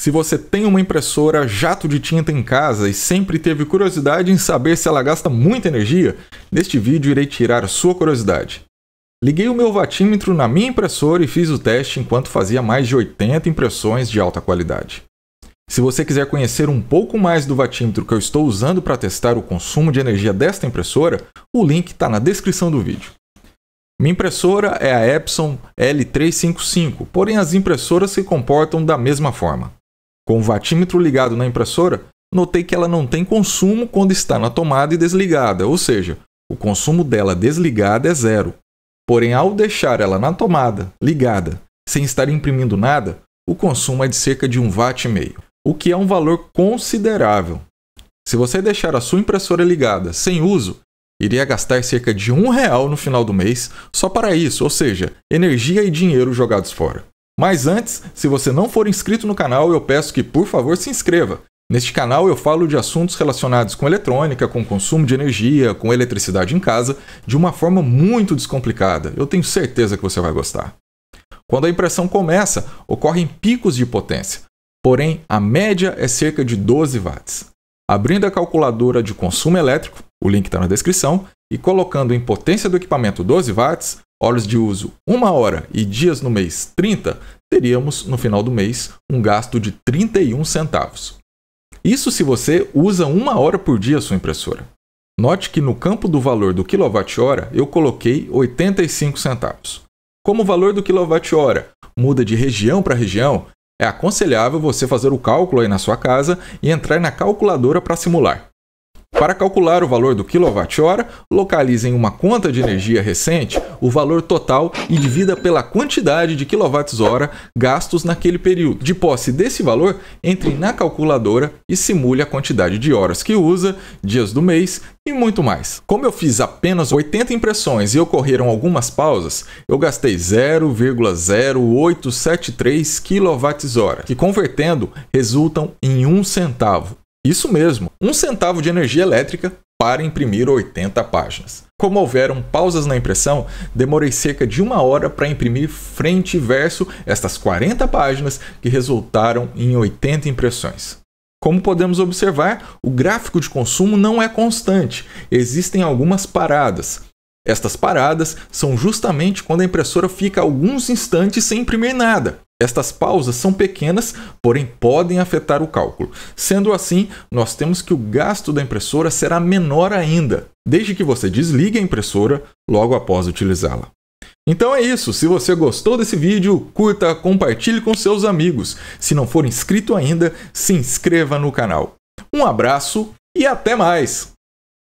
Se você tem uma impressora jato de tinta em casa e sempre teve curiosidade em saber se ela gasta muita energia, neste vídeo irei tirar a sua curiosidade. Liguei o meu vatímetro na minha impressora e fiz o teste enquanto fazia mais de 80 impressões de alta qualidade. Se você quiser conhecer um pouco mais do vatímetro que eu estou usando para testar o consumo de energia desta impressora, o link está na descrição do vídeo. Minha impressora é a Epson L355, porém as impressoras se comportam da mesma forma. Com o vatímetro ligado na impressora, notei que ela não tem consumo quando está na tomada e desligada, ou seja, o consumo dela desligada é zero. Porém, ao deixar ela na tomada, ligada, sem estar imprimindo nada, o consumo é de cerca de 1 watt e meio, o que é um valor considerável. Se você deixar a sua impressora ligada sem uso, iria gastar cerca de um real no final do mês só para isso, ou seja, energia e dinheiro jogados fora. Mas antes, se você não for inscrito no canal, eu peço que por favor se inscreva. Neste canal eu falo de assuntos relacionados com eletrônica, com consumo de energia, com eletricidade em casa, de uma forma muito descomplicada. Eu tenho certeza que você vai gostar. Quando a impressão começa, ocorrem picos de potência, porém a média é cerca de 12 watts. Abrindo a calculadora de consumo elétrico, o link está na descrição, e colocando em potência do equipamento 12 watts, horas de uso uma hora e dias no mês 30, teríamos no final do mês um gasto de 31 centavos. Isso se você usa uma hora por dia a sua impressora. Note que no campo do valor do quilowatt-hora eu coloquei 85 centavos. Como o valor do quilowatt-hora muda de região para região, é aconselhável você fazer o cálculo aí na sua casa e entrar na calculadora para simular. Para calcular o valor do quilowatt-hora, localize em uma conta de energia recente o valor total e divida pela quantidade de quilowatts-hora gastos naquele período. De posse desse valor, entre na calculadora e simule a quantidade de horas que usa, dias do mês e muito mais. Como eu fiz apenas 80 impressões e ocorreram algumas pausas, eu gastei 0,0873 kWh, que convertendo resultam em um centavo. Isso mesmo, um centavo de energia elétrica para imprimir 80 páginas. Como houveram pausas na impressão, demorei cerca de uma hora para imprimir frente e verso estas 40 páginas que resultaram em 80 impressões. Como podemos observar, o gráfico de consumo não é constante, existem algumas paradas. Estas paradas são justamente quando a impressora fica alguns instantes sem imprimir nada. Estas pausas são pequenas, porém podem afetar o cálculo. Sendo assim, nós temos que o gasto da impressora será menor ainda, desde que você desligue a impressora logo após utilizá-la. Então é isso, se você gostou desse vídeo, curta, compartilhe com seus amigos. Se não for inscrito ainda, se inscreva no canal. Um abraço e até mais!